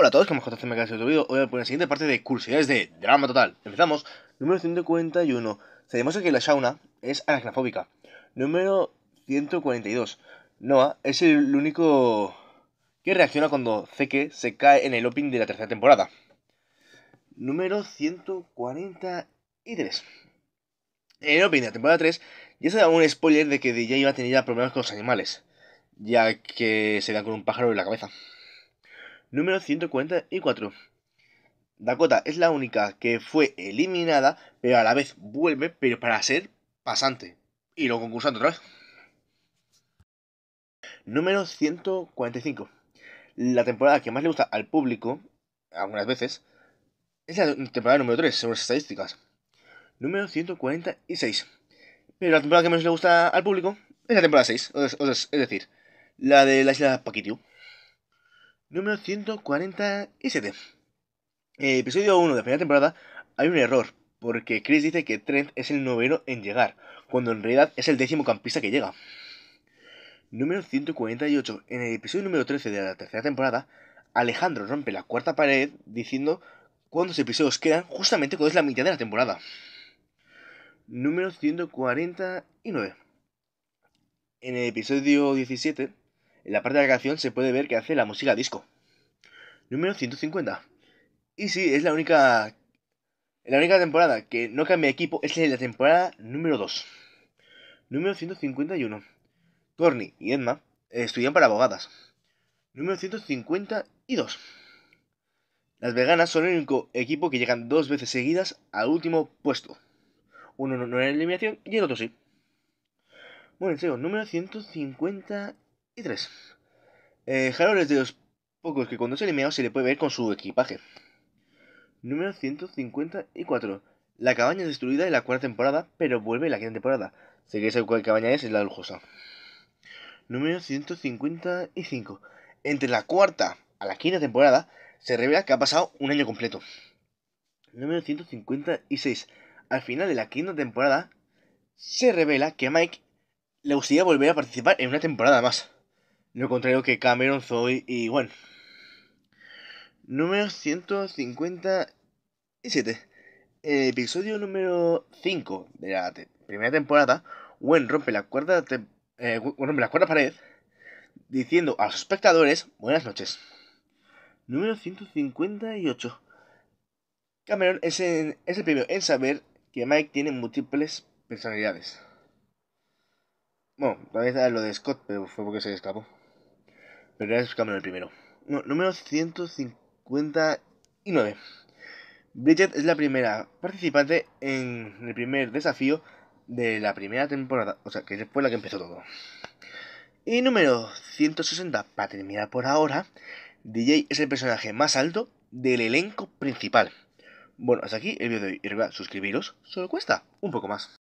Hola a todos, que hemos contado en el video. Hoy poner la siguiente parte de curiosidades de drama total. Empezamos. Número 141. Se demuestra que la Shauna es aracnofóbica. Número 142. Noah es el único que reacciona cuando Zeke se cae en el opening de la tercera temporada. Número 143. En el opening de la temporada 3 ya se da un spoiler de que DJ iba a tener problemas con los animales, ya que se da con un pájaro en la cabeza número 144. Dakota es la única que fue eliminada, pero a la vez vuelve, pero para ser pasante. Y lo concursante otra vez. Número 145. La temporada que más le gusta al público, algunas veces, es la temporada número 3, según las estadísticas. Número 146. Pero la temporada que más le gusta al público es la temporada 6, es, decir, la de la isla Paquitiu número 147. el eh, episodio 1 de la primera temporada hay un error, porque Chris dice que Trent es el noveno en llegar, cuando en realidad es el décimo campista que llega. Número 148. En el episodio número 13 de la tercera temporada, Alejandro rompe la cuarta pared diciendo cuántos episodios quedan justamente cuando es la mitad de la temporada. Número 149. En el episodio 17 en la parte de la canción se puede ver que hace la música disco. Número 150. Y sí, es la única. La única temporada que no cambia equipo es la temporada número 2. Número 151. Corny y Edma estudian para abogadas. Número 152. Las veganas son el único equipo que llegan dos veces seguidas al último puesto. Uno no en eliminación y el otro sí. Bueno, en número 150 y 3. Eh, Harold es de los pocos que cuando es eliminado se le puede ver con su equipaje. Número 154. La cabaña es destruida en la cuarta temporada, pero vuelve en la quinta temporada. Si queréis saber cuál cabaña es, es la lujosa. Número 155. Entre la cuarta a la quinta temporada se revela que ha pasado un año completo. Número 156. Al final de la quinta temporada se revela que Mike le gustaría volver a participar en una temporada más. Lo contrario que Cameron Zoe y bueno. Número 157. episodio número 5 de la primera temporada, Gwen rompe la cuerda, eh, la cuerda pared diciendo a los espectadores buenas noches. Número 158. Cameron es, es el primero en saber que Mike tiene múltiples personalidades. Bueno, vez es lo de Scott, pero fue porque se escapó. Pero ya buscamos el primero. número 159. Bridget es la primera participante en el primer desafío de la primera temporada, o sea, que después la que empezó todo. Y número 160, para terminar por ahora, DJ es el personaje más alto del elenco principal. Bueno, hasta aquí el vídeo de hoy. Y recuerda, suscribiros, solo cuesta un poco más.